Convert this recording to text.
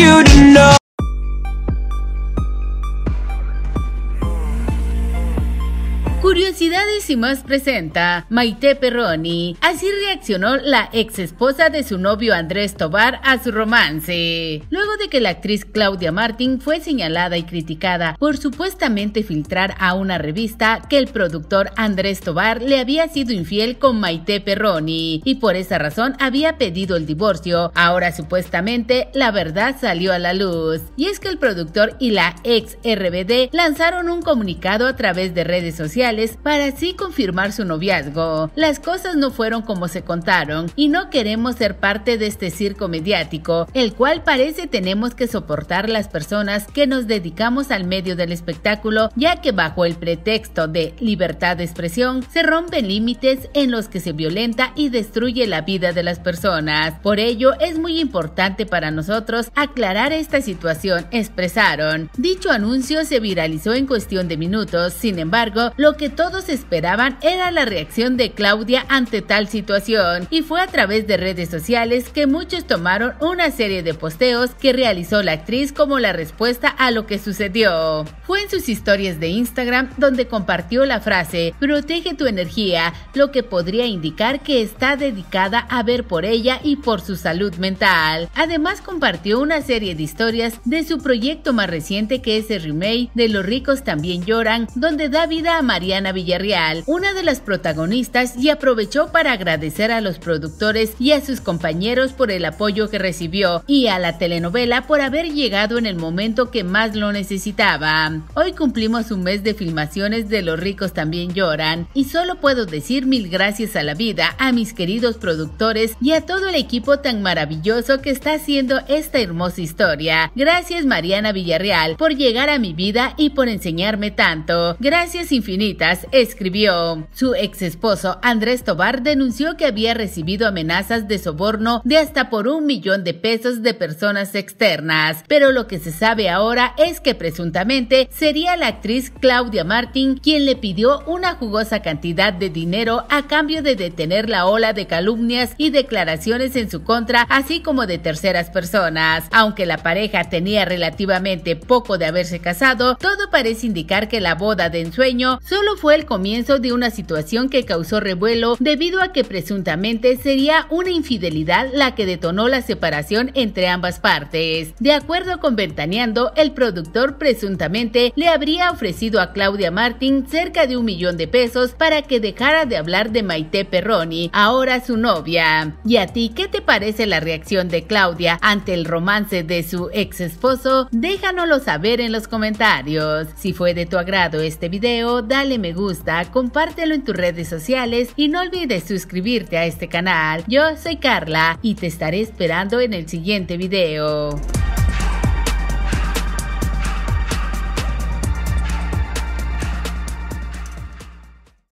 you Curiosidades y más presenta Maite Perroni. Así reaccionó la ex esposa de su novio Andrés Tobar a su romance. Luego de que la actriz Claudia Martín fue señalada y criticada por supuestamente filtrar a una revista que el productor Andrés Tobar le había sido infiel con Maite Perroni y por esa razón había pedido el divorcio, ahora supuestamente la verdad salió a la luz. Y es que el productor y la ex RBD lanzaron un comunicado a través de redes sociales para así confirmar su noviazgo. Las cosas no fueron como se contaron y no queremos ser parte de este circo mediático, el cual parece tenemos que soportar las personas que nos dedicamos al medio del espectáculo, ya que bajo el pretexto de libertad de expresión se rompen límites en los que se violenta y destruye la vida de las personas. Por ello es muy importante para nosotros aclarar esta situación, expresaron. Dicho anuncio se viralizó en cuestión de minutos, sin embargo, lo que todos esperaban era la reacción de Claudia ante tal situación, y fue a través de redes sociales que muchos tomaron una serie de posteos que realizó la actriz como la respuesta a lo que sucedió. Fue en sus historias de Instagram donde compartió la frase, protege tu energía, lo que podría indicar que está dedicada a ver por ella y por su salud mental. Además compartió una serie de historias de su proyecto más reciente que es el remake de Los ricos también lloran, donde da vida a Mariana Villarreal, una de las protagonistas, y aprovechó para agradecer a los productores y a sus compañeros por el apoyo que recibió y a la telenovela por haber llegado en el momento que más lo necesitaba. Hoy cumplimos un mes de filmaciones de Los ricos también lloran y solo puedo decir mil gracias a la vida, a mis queridos productores y a todo el equipo tan maravilloso que está haciendo esta hermosa historia. Gracias Mariana Villarreal por llegar a mi vida y por enseñarme tanto. Gracias infinitas escribió, su ex esposo Andrés Tobar denunció que había recibido amenazas de soborno de hasta por un millón de pesos de personas externas, pero lo que se sabe ahora es que presuntamente sería la actriz Claudia Martín quien le pidió una jugosa cantidad de dinero a cambio de detener la ola de calumnias y declaraciones en su contra, así como de terceras personas. Aunque la pareja tenía relativamente poco de haberse casado, todo parece indicar que la boda de ensueño solo fue el comienzo de una situación que causó revuelo debido a que presuntamente sería una infidelidad la que detonó la separación entre ambas partes. De acuerdo con Ventaneando, el productor presuntamente le habría ofrecido a Claudia Martin cerca de un millón de pesos para que dejara de hablar de Maite Perroni, ahora su novia. ¿Y a ti qué te parece la reacción de Claudia ante el romance de su ex esposo? Déjanoslo saber en los comentarios. Si fue de tu agrado este video, dale me gusta, compártelo en tus redes sociales y no olvides suscribirte a este canal. Yo soy Carla y te estaré esperando en el siguiente video.